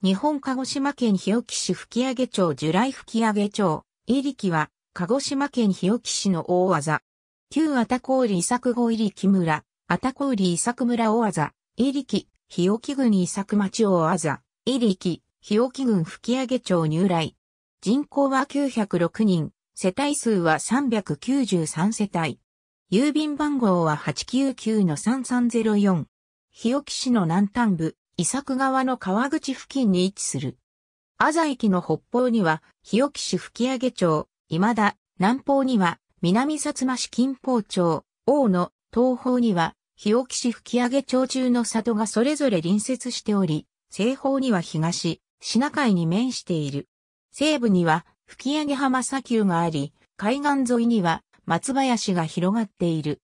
日本鹿児島県日置市吹上町樹来吹上町、入木は、鹿児島県日置市の大技。旧あたこうり伊作後入木村、あたこうり伊作村大技、入木、日置郡伊作町大技、入木、日置郡吹上町入来。人口は906人、世帯数は393世帯。郵便番号は899-3304。日置市の南端部、伊作川の川口付近に位置する。朝駅の北方には、日置市吹上町、今田、南方には、南薩摩市近方町、大野、東方には、日置市吹上町中の里がそれぞれ隣接しており、西方には東、品海に面している。西部には、吹上浜砂丘があり、海岸沿いには、松林が広がっている。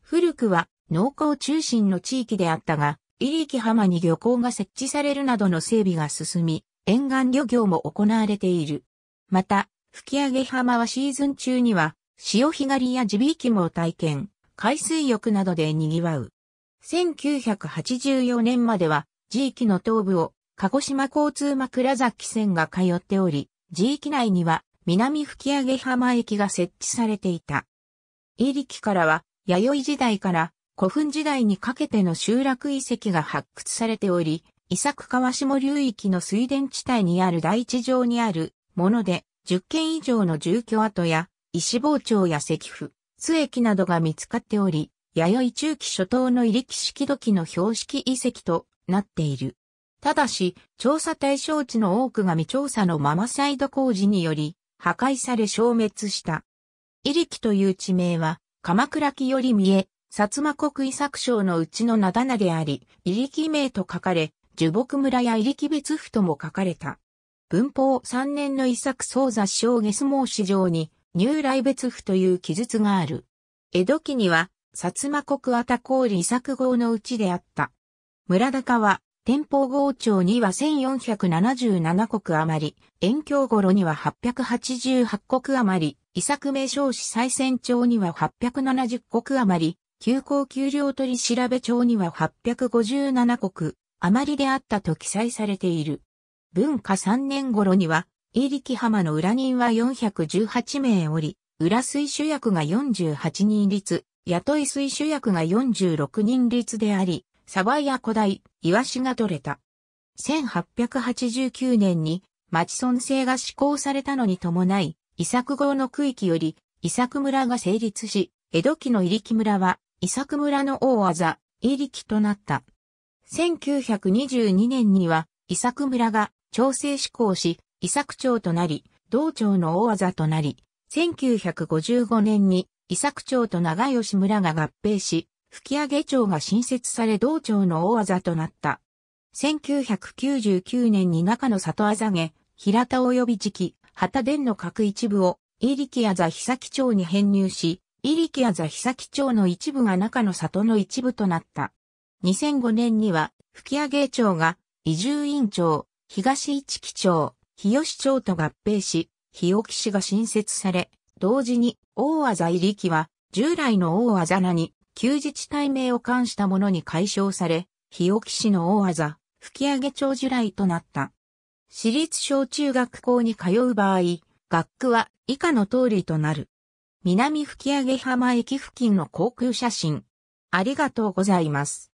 古くは、農耕中心の地域であったが、入木浜に漁港が設置されるなどの整備が進み、沿岸漁業も行われている。また、吹上浜はシーズン中には、潮干狩りや地引きも体験、海水浴などで賑わう。1984年までは、地域の東部を、鹿児島交通枕崎線が通っており、地域内には、南吹上浜駅が設置されていた。入木からは、弥生時代から古墳時代にかけての集落遺跡が発掘されており、伊作川下流域の水田地帯にある大地上にあるもので、10軒以上の住居跡や、石包丁や石符、津駅などが見つかっており、弥生中期初頭の入力式土器の標識遺跡となっている。ただし、調査対象地の多くが未調査のまま再度工事により、破壊され消滅した。入力という地名は、鎌倉木より見え、薩摩国遺作省のうちの名棚であり、入木名と書かれ、樹木村や入木別府とも書かれた。文法3年の遺作総雑賞ゲスモー市場に、入来別府という記述がある。江戸期には、薩摩国あた氷遺作号のうちであった。村高は、天保号庁には1477国余り、遠京頃には888国余り、遺作名称市再選町には870国余り、急行給料取調べ帳には857国、余りであったと記載されている。文化3年頃には、入リ浜の裏人は418名おり、裏水主役が48人立、雇い水主役が46人立であり、サバや古代、イワシが取れた。1889年に町村制が施行されたのに伴い、伊作号の区域より伊作村が成立し、江戸期の入木村は伊作村の大技、伊力となった。1922年には、伊作村が調整志向し、伊作町となり、道町の大技となり、1955年に伊作町と長吉村が合併し、吹上町が新設され道町の大技となった。1999年に中野里あざげ、平田及び時期、旗伝の各一部を、伊力・キあざ久木町に編入し、入木あざ久木町の一部が中の里の一部となった。2005年には、吹上町が、移住院町、東市木町、日吉町と合併し、日置市が新設され、同時に、大あざ入木は、従来の大あざ名に、旧自治体名を冠したものに解消され、日置市の大あざ、吹上町従来となった。私立小中学校に通う場合、学区は以下の通りとなる。南吹上浜駅付近の航空写真。ありがとうございます。